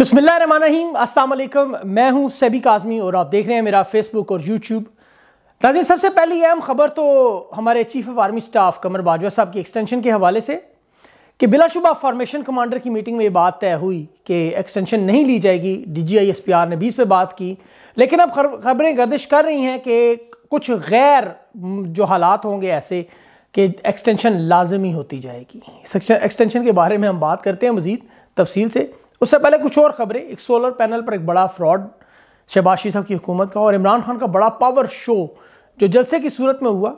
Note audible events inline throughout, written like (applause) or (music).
बसमिलीम मैं हूं सैबी काजमी और आप देख रहे हैं मेरा फेसबुक और यूट्यूब नाजिन सबसे पहली अहम ख़बर तो हमारे chief of army staff Qamar Bajwa साहब की एक्सटेंशन के हवाले से कि बिलाशुबा फॉर्मेशन कमांडर की मीटिंग में ये बात तय हुई कि एक्सटेंशन नहीं ली जाएगी D G I S P R ने बीस पे बात की लेकिन अब खबरें गर्दिश कर रही हैं कि कुछ गैर जो हालात होंगे ऐसे कि एक्सटेंशन लाजमी होती जाएगी एक्सटेंशन के बारे में हम बात करते हैं मज़ीद तफसील से उससे पहले कुछ और खबरें एक सोलर पैनल पर एक बड़ा फ्रॉड शबाशी साहब की हुकूमत का और इमरान खान का बड़ा पावर शो जो जलसे की सूरत में हुआ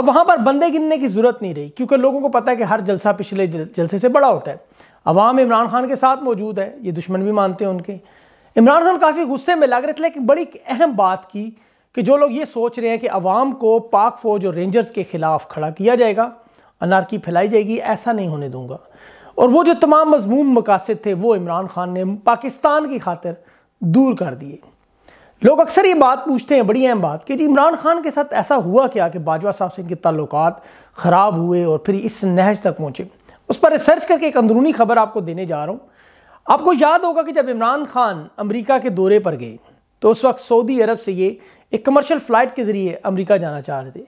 अब वहाँ पर बंदे गिनने की ज़रूरत नहीं रही क्योंकि लोगों को पता है कि हर जलसा पिछले जलसे से बड़ा होता है अवाम इमरान खान के साथ मौजूद है ये दुश्मन भी मानते हैं उनके इमरान खान काफ़ी गुस्से में लग रहे थे लेकिन बड़ी अहम बात की कि जो लोग ये सोच रहे हैं कि अवाम को पाक फौज और रेंजर्स के खिलाफ खड़ा किया जाएगा अनारकी फैलाई जाएगी ऐसा नहीं होने दूंगा और वो जो तमाम मजमूम मकासद थे वो इमरान खान ने पाकिस्तान की खातर दूर कर दिए लोग अक्सर ये बात पूछते हैं बड़ी अहम बात कि जी इमरान खान के साथ ऐसा हुआ क्या कि बाजवा साहब से इनके ताल्लुक ख़राब हुए और फिर इस नहज तक पहुँचे उस पर रिसर्च करके एक अंदरूनी खबर आपको देने जा रहा हूँ आपको याद होगा कि जब इमरान खान अमरीका के दौरे पर गए तो उस वक्त सऊदी अरब से ये एक कमर्शल फ़्लाइट के ज़रिए अमरीका जाना चाह रहे थे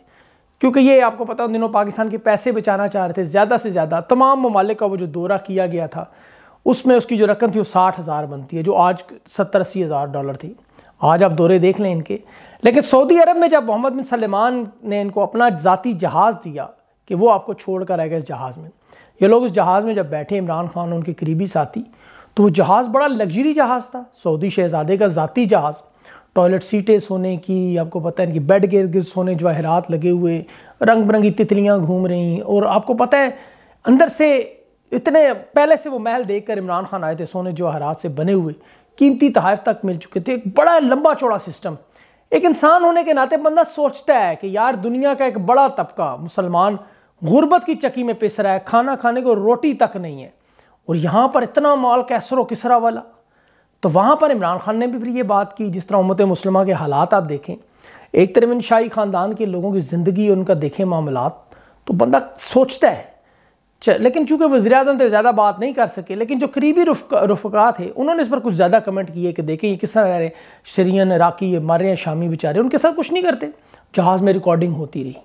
क्योंकि ये आपको पता उन दिनों पाकिस्तान के पैसे बचाना चाह रहे थे ज़्यादा से ज़्यादा तमाम ममालिक का वो जो दौरा किया गया था उसमें उसकी जो रकम थी वो साठ हज़ार बनती है जो आज सत्तर अस्सी हज़ार डॉलर थी आज आप दौरे देख लें इनके लेकिन सऊदी अरब में जब मोहम्मद बिन सलमान ने इनको अपना ज़ाती जहाज़ दिया कि वो आपको छोड़ कर आएगा इस जहाज़ में ये लोग उस जहाज़ में जब बैठे इमरान खान उनके करीबी साथी तो वो जहाज़ बड़ा लग्जरी जहाज़ था सऊदी शहजादे का ज़ाती जहाज़ टॉयलेट सीटें सोने की आपको पता है इनकी बेड के गिर्द सोने जवाहरात लगे हुए रंग बिरंगी तितलियाँ घूम रही और आपको पता है अंदर से इतने पहले से वो महल देखकर इमरान खान आए थे सोने जवाहरात से बने हुए कीमती तहफ़ तक मिल चुके थे एक बड़ा लंबा चौड़ा सिस्टम एक इंसान होने के नाते बंदा सोचता है कि यार दुनिया का एक बड़ा तबका मुसलमान गुर्बत की चक्की में पिस रहा है खाना खाने को रोटी तक नहीं है और यहाँ पर इतना माल कैसरो किसरा वाला तो वहाँ पर इमरान खान ने भी फिर ये बात की जिस तरह उमत मुसलमा के हालात आप देखें एक तरफ इन शाही ख़ानदान के लोगों की ज़िंदगी उनका देखें मामला तो बंदा सोचता है लेकिन चूंकि वजी अजम तो ज़्यादा बात नहीं कर सके लेकिन जो करीबी रुफका थे उन्होंने इस पर कुछ ज़्यादा कमेंट किए कि देखें ये किस तरह रह रहे सीरियन इराकी ये मर रहे हैं शामी बेचारे उनके साथ कुछ नहीं करते जहाज़ में रिकॉर्डिंग होती रही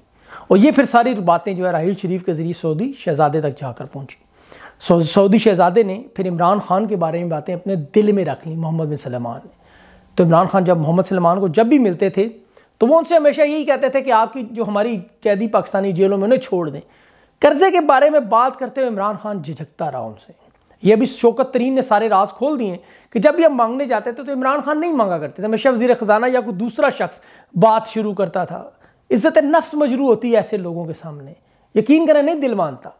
और ये फिर सारी बातें जो है राहिल शरीफ के ज़रिए सऊदी शहजादे तक जाकर पहुँची सऊदी शहजादे ने फिर इमरान खान के बारे में बातें अपने दिल में रख ली मोहम्मद बिन सलमान ने तो इमरान खान जब मोहम्मद सलमान को जब भी मिलते थे तो वो उनसे हमेशा यही कहते थे कि आपकी जो हमारी कैदी पाकिस्तानी जेलों में उन्हें छोड़ दें कर्जे के बारे में बात करते हुए इमरान खान झिझकता रहा उनसे ये अभी शोकत तरीन ने सारे राज खोल दिए कि जब भी हम मांगने जाते थे तो इमरान खान नहीं मांगा करते थे हमेशा वजीर ख़जाना या कोई दूसरा शख्स बात शुरू करता था इज़्ज़त नफ्स मजरू होती है ऐसे लोगों के सामने यकीन करें नहीं दिल मानता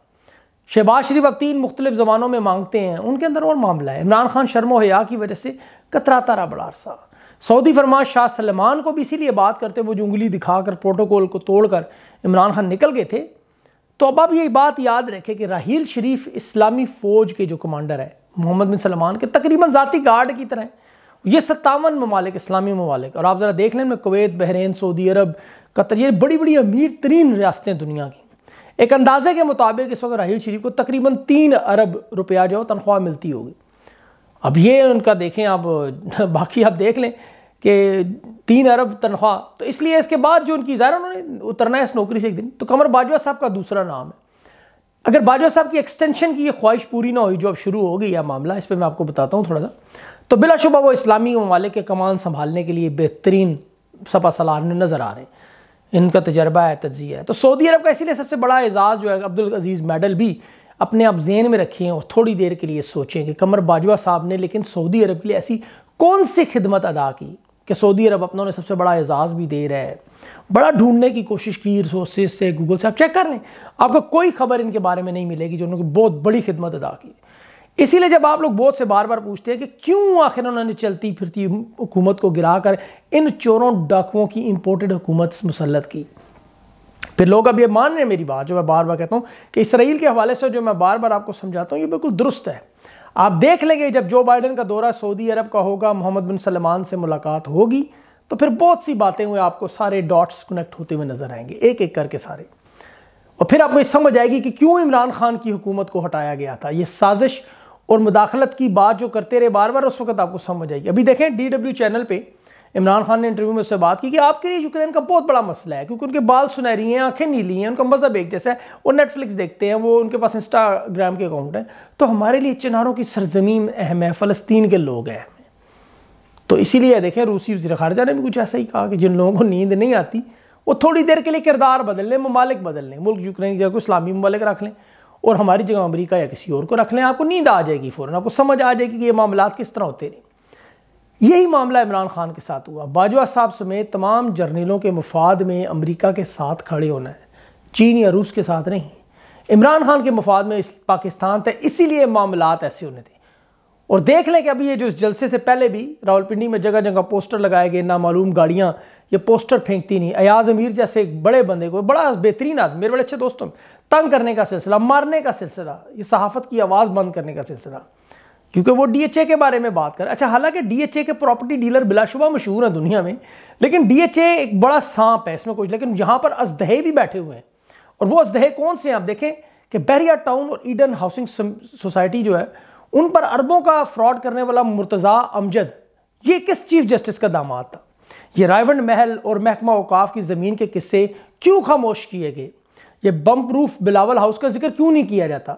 शहबाज शरीफ तीन मुख्तलिफ ज़मानों में मांगते हैं उनके अंदर और मामला है इमरान खान शर्मो हया की वजह से कतराता रहा बड़ा अरसा सऊदी फरमान शाह सलमान को भी इसीलिए बात करते वो जंगली दिखाकर प्रोटोकॉल को तोड़कर इमरान खान निकल गए थे तो अब आप ये बात याद रखें कि राहील शरीफ इस्लामी फ़ौज के जो कमांडर है मोहम्मद बिन सलमान के तकरीबन ज़ाती गार्ड की तरह ये सत्तावन ममालिक इस्लामी ममालिक और आप ज़रा देख लें Kuwait Bahrain Saudi Arab Qatar ये बड़ी बड़ी अमीर तरीन रियासतें दुनिया की एक अंदाजे के मुताबिक इस वक्त राहील शरीफ को तकरीबन तीन अरब रुपया जो तनख्वाह मिलती होगी अब ये उनका देखें आप (laughs) बाकी आप देख लें कि तीन अरब तनख्वाह तो इसलिए इसके बाद जो उनकी ज़ाहिर उन्होंने उतरना है इस नौकरी से एक दिन तो कमर बाजवा साहब का दूसरा नाम है अगर बाजवा साहब की एक्सटेंशन की ये ख्वाहिश पूरी ना हुई जो अब शुरू हो गई यह मामला इस पर मैं आपको बताता हूँ थोड़ा सा तो बिलाशुबा वो इस्लामी ममालिक के कमान संभालने के लिए बेहतरीन सपा सलार नज़र आ रहे हैं इनका तजर्बा है तजिया है तो सऊदी अरब का इसीलिए सबसे बड़ा एजाज़ जो है अब्दुल अजीज़ मेडल भी अपने आप जेन में हैं और थोड़ी देर के लिए सोचें कि कमर बाजवा साहब ने लेकिन सऊदी अरब के लिए ऐसी कौन सी खिदमत अदा की कि सऊदी अरब अपना उन्हें सबसे बड़ा एजाज़ भी दे रहा है बड़ा ढूंढने की कोशिश की रिसोर्सेज से गूगल से आप चेक कर लें आपको कोई खबर इनके बारे में नहीं मिलेगी जो उन्होंने बहुत बड़ी खिदमत अदा की इसीलिए जब आप लोग बहुत से बार बार पूछते हैं कि क्यों आखिर उन्होंने चलती फिरती हुकूमत को गिरा कर इन चोरों डाकुओं की इंपोर्टेड हुकूमत मुसलत की फिर लोग अब ये मान रहे हैं मेरी बात जो मैं बार बार कहता हूँ कि इसराइल के हवाले से जो मैं बार बार आपको समझाता हूँ ये बिल्कुल दुरुस्त है आप देख लेंगे जब जो बाइडन का दौरा सऊदी अरब का होगा मोहम्मद बिन सलमान से मुलाकात होगी तो फिर बहुत सी बातें हुए आपको सारे डॉट्स कनेक्ट होते हुए नजर आएंगे एक एक करके सारे और फिर आपको समझ आएगी कि क्यों इमरान खान की हुकूमत को हटाया गया था ये साजिश और मुदाखलत की बात जो करते रहे बार बार उस वक्त आपको समझ आएगी अभी देखें डी डब्ल्यू चैनल पर इमरान खान ने इंटरव्यू में उससे बात की कि आपके लिए यूक्रेन का बहुत बड़ा मसला है क्योंकि उनके बाल सुनहरी हैं आंखें नीली हैं उनका मज़हब एक जैसा है वो नेटफ्लिक्स देखते हैं वो उनके पास इंस्टाग्राम के अकाउंट हैं तो हमारे लिए चिनारों की सरजमीन अहम है फ़लस्तीन के लोग हैं तो इसीलिए देखें रूसी वजी खारजा ने भी कुछ ऐसा ही कहा कि जिन लोगों को नींद नहीं आती वो थोड़ी देर के लिए किरदार बदल लें ममालिक बदल लें मुल्क यूक्रेन की जगह को इस्लामी ममालिक रख लें और हमारी जगह अमेरिका या किसी और को रख लें आपको नींद आ जाएगी फ़ौरन आपको समझ आ जाएगी कि ये मामला किस तरह होते रहे यही मामला इमरान खान के साथ हुआ बाजवा साहब समेत तमाम जर्नलों के मफाद में अमरीका के साथ खड़े होना है चीन या रूस के साथ नहीं इमरान खान के मफाद में पाकिस्तान थे इसीलिए मामला ऐसे होने थे और देख लें कि अभी ये जो इस जलसे से पहले भी रावलपिंडी में जगह जगह पोस्टर लगाए गए नामालूम गाड़ियाँ ये पोस्टर फेंकती नहीं अयाज अमीर जैसे एक बड़े बंदे को बड़ा बेहतरीन आदमी मेरे बड़े अच्छे दोस्तों तंग करने का सिलसिला मारने का सिलसिला ये सहाफत की आवाज़ बंद करने का सिलसिला क्योंकि वो ए के बारे में बात करें अच्छा हालांकि ए के प्रॉपर्टी डीलर बिलाशुबा मशहूर हैं दुनिया में लेकिन ए एक बड़ा सांप है इसमें कुछ लेकिन यहाँ पर अजदहे भी बैठे हुए हैं और वो अजदहे कौन से हैं आप देखें कि बहरिया टाउन और ईडन हाउसिंग सोसाइटी जो है उन पर अरबों का फ्रॉड करने वाला मुर्तज़ा अमजद ये किस चीफ जस्टिस का दामाद था ये रायवन महल और महकमा अवकाफ की ज़मीन के किस्से क्यों खामोश किए गए ये बम प्रूफ बिलावल हाउस का जिक्र क्यों नहीं किया जाता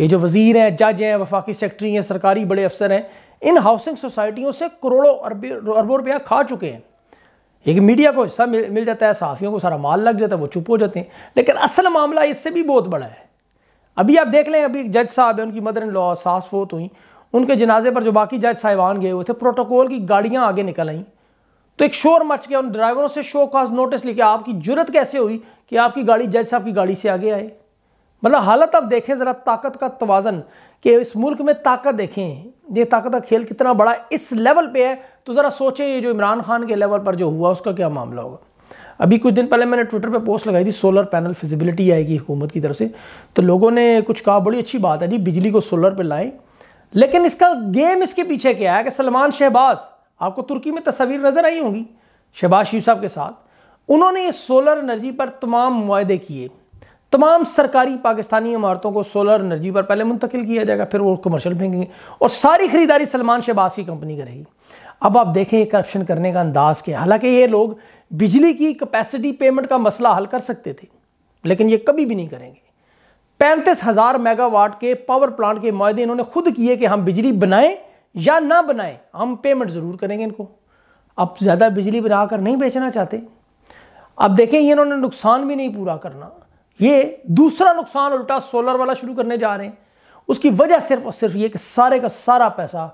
ये जो वजीर हैं जज हैं वफाकी सेक्रेटरी हैं सरकारी बड़े अफसर हैं इन हाउसिंग सोसाइटियों से करोड़ों अरबों रुपया खा चुके हैं एक मीडिया को हिस्सा मिल, मिल जाता है सहाफ़ियों को सारा माल लग जाता है वो चुप हो जाते हैं लेकिन असल मामला इससे भी बहुत बड़ा है अभी आप देख लें अभी एक जज साहब हैं उनकी मदर इन लॉ सास फोत हुई उनके जनाजे पर जो बाकी जज साहिबान गए हुए थे प्रोटोकॉल की गाड़ियाँ आगे निकल आईं तो एक शोर मच गया उन ड्राइवरों से शो कॉज नोटिस लिखे आपकी जरूरत कैसे हुई कि आपकी गाड़ी जज साहब की गाड़ी से आगे आए मतलब हालत आप देखें ज़रा ताकत का तोज़न कि इस मुल्क में ताकत देखें ये ताकत का खेल कितना बड़ा इस लेवल पे है तो ज़रा सोचें ये जो इमरान खान के लेवल पर जो हुआ उसका क्या मामला होगा अभी कुछ दिन पहले मैंने ट्विटर पे पोस्ट लगाई थी सोलर पैनल फिजिबिलिटी आएगी हुकूमत की तरफ से तो लोगों ने कुछ कहा बड़ी अच्छी बात है जी बिजली को सोलर पर लाएँ लेकिन इसका गेम इसके पीछे क्या है कि सलमान शहबाज़ आपको तुर्की में तस्वीर नज़र आई होंगी शहबाज शरीफ साहब के साथ उन्होंने सोलर एनर्जी पर तमाम माहे किए तमाम सरकारी पाकिस्तानी इमारतों को सोलर एनर्जी पर पहले मुंतकिल किया जाएगा फिर वो कमर्शियल फेंकेंगे और सारी खरीदारी सलमान शहबाज की कंपनी करेगी अब आप देखें करप्शन करने का अंदाज क्या हालांकि ये लोग बिजली की कैपेसिटी पेमेंट का मसला हल कर सकते थे लेकिन ये कभी भी नहीं करेंगे पैंतीस हज़ार मेगावाट के पावर प्लांट के माहे इन्होंने खुद किए कि हम बिजली बनाएं या ना बनाए हम पेमेंट ज़रूर करेंगे इनको आप ज़्यादा बिजली बनाकर नहीं बेचना चाहते अब देखें ये इन्होंने नुकसान भी नहीं पूरा करना ये दूसरा नुकसान उल्टा सोलर वाला शुरू करने जा रहे हैं उसकी वजह सिर्फ और सिर्फ ये कि सारे का सारा पैसा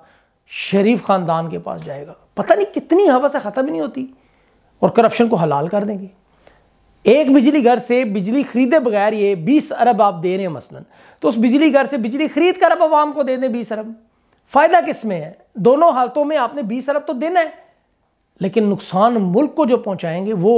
शरीफ ख़ानदान के पास जाएगा पता नहीं कितनी हवा से ख़त्म ही नहीं होती और करप्शन को हलाल कर देंगे एक बिजली घर से बिजली खरीदे बगैर ये 20 अरब आप दे रहे हैं मसलन तो उस बिजली घर से बिजली खरीद कर अब आवाम को दे दें बीस अरब फायदा किस में है दोनों हालतों में आपने बीस अरब तो देना है लेकिन नुकसान मुल्क को जो पहुंचाएंगे वो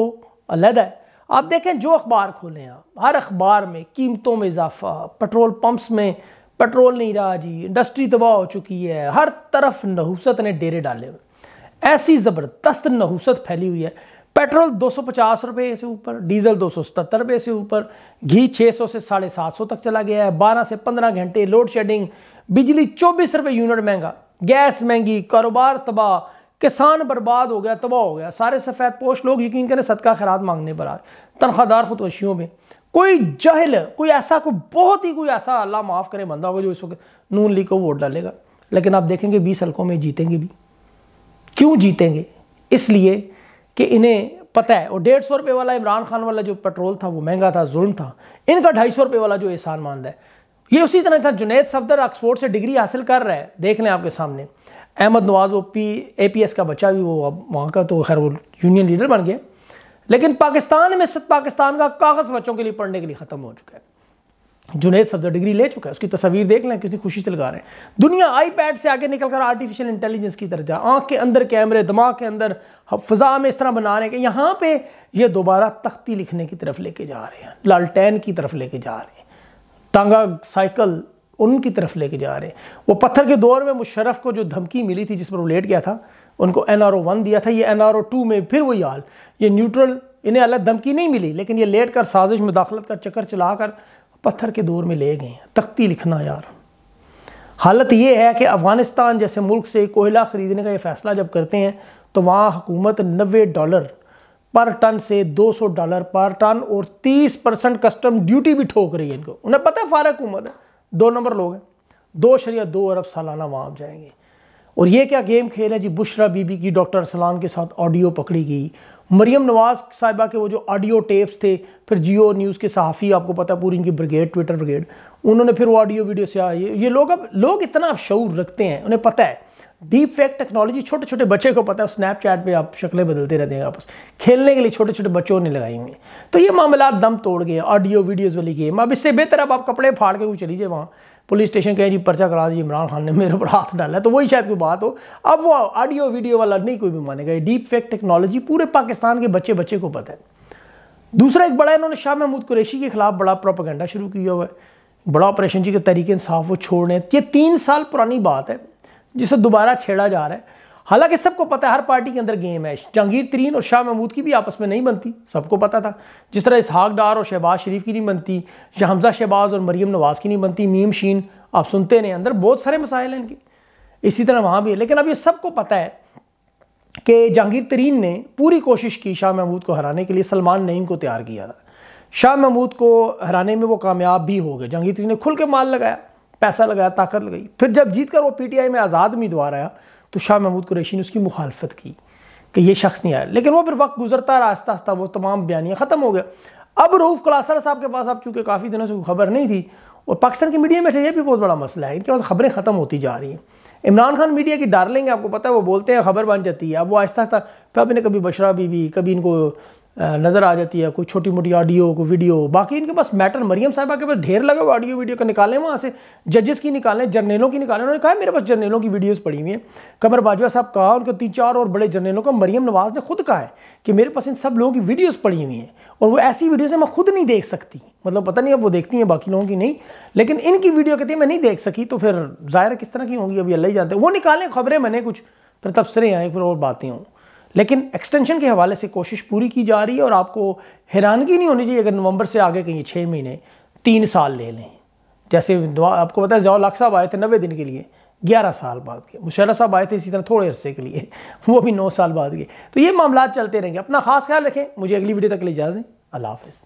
अलग है आप देखें जो अखबार खोलें आप हर अखबार में कीमतों में इजाफा पेट्रोल पंप्स में पेट्रोल नहीं रहा जी इंडस्ट्री तबाह हो चुकी है हर तरफ नहुसत ने डेरे डाले हुए ऐसी ज़बरदस्त नहुसत फैली हुई है पेट्रोल दो रुपए से ऊपर डीजल दो रुपए से ऊपर घी 600 से साढ़े सात तक चला गया है 12 से 15 घंटे लोड शेडिंग बिजली चौबीस रुपए यूनिट महंगा गैस महंगी कारोबार तबाह किसान बर्बाद हो गया तबाह हो गया सारे सफ़ेद पोश लोग यकीन करें सदका खैरात मांगने पर आए तनख्वाहदार खुदोशियों में कोई जहल कोई ऐसा कोई बहुत ही कोई ऐसा अल्लाह माफ़ करे बंदा होगा जो इस वक्त नून लीग को वोट डालेगा लेकिन आप देखेंगे बीस हल्कों में जीतेंगे भी क्यों जीतेंगे इसलिए कि इन्हें पता है और डेढ़ सौ रुपये वाला इमरान खान वाला जो पेट्रोल था वो महंगा था जुल्म था इनका ढाई सौ रुपये वाला जो एहसान मानद है ये उसी तरह था जुनेद सफदर ऑक्सफोर्ड से डिग्री हासिल कर रहा है देख लें आपके सामने Ahmed Nawaz O P A P S का बच्चा भी वो अब वहाँ का तो खैर वो यूनियन लीडर बन गया लेकिन पाकिस्तान में सिर्फ पाकिस्तान का कागज़ बच्चों के लिए पढ़ने के लिए ख़त्म हो चुका है जुनेद सफदर डिग्री ले चुका है उसकी तस्वीर देख लें किसी खुशी से लगा रहे हैं दुनिया आईपैड से आगे निकलकर आर्टिफिशियल इंटेलिजेंस की तरह जा आँख के अंदर कैमरे दिमाग के अंदर फ़ज़ा में इस तरह बना रहे हैं कि यहाँ पे ये दोबारा तख्ती लिखने की तरफ लेके जा रहे हैं लालटेन की तरफ लेके जा रहे हैं टांगा साइकिल उनकी तरफ लेके जा रहे हैं वो पत्थर के दौर में मुशरफ को जो धमकी मिली थी जिस पर वो लेट गया था उनको एन आर ओ वन दिया था ये एन आर ओ टू में फिर वही हाल ये न्यूट्रल इन्हें अलग धमकी नहीं मिली लेकिन ये लेट कर साजिश मुदाखलत का चक्कर चला कर पत्थर के दौर में ले गए हैं तख्ती लिखना यार हालत ये है कि अफ़गानिस्तान जैसे मुल्क से कोयला ख़रीदने का ये फ़ैसला जब करते हैं तो वहाँ हुकूमत नबे डॉलर पर टन से 200 डॉलर पर टन और 30 परसेंट कस्टम ड्यूटी भी ठोक रही है इनको उन्हें पता है फारक हुकूमत है दो नंबर लोग हैं दो शरिया दो अरब सालाना वहाँ जाएंगे और ये क्या गेम खेल है जी बुशरा बीबी की डॉक्टर सलाम के साथ ऑडियो पकड़ी गई मरियम नवाज साहिबा के वो जो ऑडियो टेप्स थे फिर जियो न्यूज़ के सहाफ़ी आपको पता है पूरी इनकी ब्रिगेड ट्विटर ब्रिगेड उन्होंने फिर वो ऑडियो वीडियो से आए ये लोग अब लोग इतना शौर रखते हैं उन्हें पता है डीप फेक टेक्नोलॉजी छोटे छोटे बच्चे को पता है स्नैपचैट पे आप शक्लें बदलते रहते हैं आपस खेलने के लिए छोटे छोटे बच्चों ने लगाई हुई तो ये मामला दम तोड़ गए ऑडियो वीडियोज़ वाली गेम अब इससे बेहतर अब आप कपड़े फाड़ के वो चली जाए वहाँ पुलिस स्टेशन कहें जी पर्चा करा दीजिए इमरान खान ने मेरे ऊपर हाथ डाला तो वही शायद कोई बात हो अब वो ऑडियो वीडियो वाला नहीं कोई भी मानेगा ये डीप फेक टेक्नोलॉजी पूरे पाकिस्तान के बच्चे बच्चे को पता है दूसरा एक बड़ा इन्होंने शाह महमूद कुरैशी के खिलाफ बड़ा प्रोपागेंडा शुरू किया हुआ है बड़ा ऑपरेशन जी के तरीके इंसाफ वो छोड़ने ये तीन साल पुरानी बात है जिसे दोबारा छेड़ा जा रहा है हालांकि सबको पता है हर पार्टी के अंदर गेम है जहांगीर तरीन और शाह महमूद की भी आपस में नहीं बनती सबको पता था जिस तरह इसहाक डार और शहबाज शरीफ की नहीं बनती या हमजा शहबाज और मरीम नवाज़ की नहीं बनती मीम शीन आप सुनते रहे अंदर बहुत सारे मसाइल हैं इनके इसी तरह वहाँ भी है लेकिन अब ये सबको पता है कि जहांगीर तरीन ने पूरी कोशिश की शाह महमूद को हराने के लिए सलमान नईम को तैयार किया था शाह महमूद को हराने में वो कामयाब भी हो गए जहांगीर तरीन ने खुल के माल लगाया पैसा लगाया ताकत लगाई फिर जब जीत कर वो पीटीआई में आज़ाद उम्मीदवार आया तो शाह महमूद कुरैशी ने उसकी मुखालफत की कि ये शख्स नहीं आया लेकिन वो फिर वक्त गुजरता रहा आस्ता आस्ता वो तमाम बयानियाँ ख़त्म हो गया अब रऊफ़ कलासर साहब के पास अब चूँकि काफ़ी दिनों से खबर नहीं थी और पाकिस्तान की मीडिया में से यह भी बहुत बड़ा मसला है इनके पास खबरें ख़त्म होती जा रही हैं इमरान खान मीडिया की डार्लिंग है आपको पता है वो बोलते हैं खबर बन जाती है अब वो आहिस्ता आहिस्ता कभी ना कभी बशरा बीबी कभी इनको नज़र आ जाती है कोई छोटी मोटी ऑडियो कोई वीडियो बाकी इनके पास मैटर मरीम साहबा के पास ढेर लगा हुआ ऑडियो वीडियो का निकालें वहाँ से जजेस की निकालें जर्नलों की निकालें उन्होंने कहा मेरे पास जर्नलों की वीडियोज़ पड़ी हुई हैं कमर बाजवा साहब कहा उनके तीन चार और बड़े जर्नलों का मरीम नवाज़ ने खुद कहा है कि मेरे पास इन सब लोगों की वीडियोज़ पड़ी हुई हैं और वो ऐसी वीडियोज़ हैं मैं खुद नहीं देख सकती मतलब पता नहीं अब वो देखती हैं बाकी लोगों की नहीं लेकिन इनकी वीडियो कहती है मैं नहीं देख सकी तो फिर ज़ाहिर किस तरह की होंगी अभी अल्लाह ही जानते वो निकालें खबरें मैंने कुछ फिर तबसरे आए फिर और बातें हों लेकिन एक्सटेंशन के हवाले से कोशिश पूरी की जा रही है और आपको हैरानगी नहीं होनी चाहिए अगर नवंबर से आगे कहीं छः महीने तीन साल ले लें जैसे आपको पता है जवाल लाख साहब आए थे नब्बे दिन के लिए ग्यारह साल बाद के मुशर्रफ साहब आए थे इसी तरह थोड़े अरसे के लिए (laughs) वो भी नौ साल बाद के तो ये मामला चलते रहेंगे अपना खास ख्याल रखें मुझे अगली वीडियो तक के लिए इजाज़ें अल्लाह हाफिज़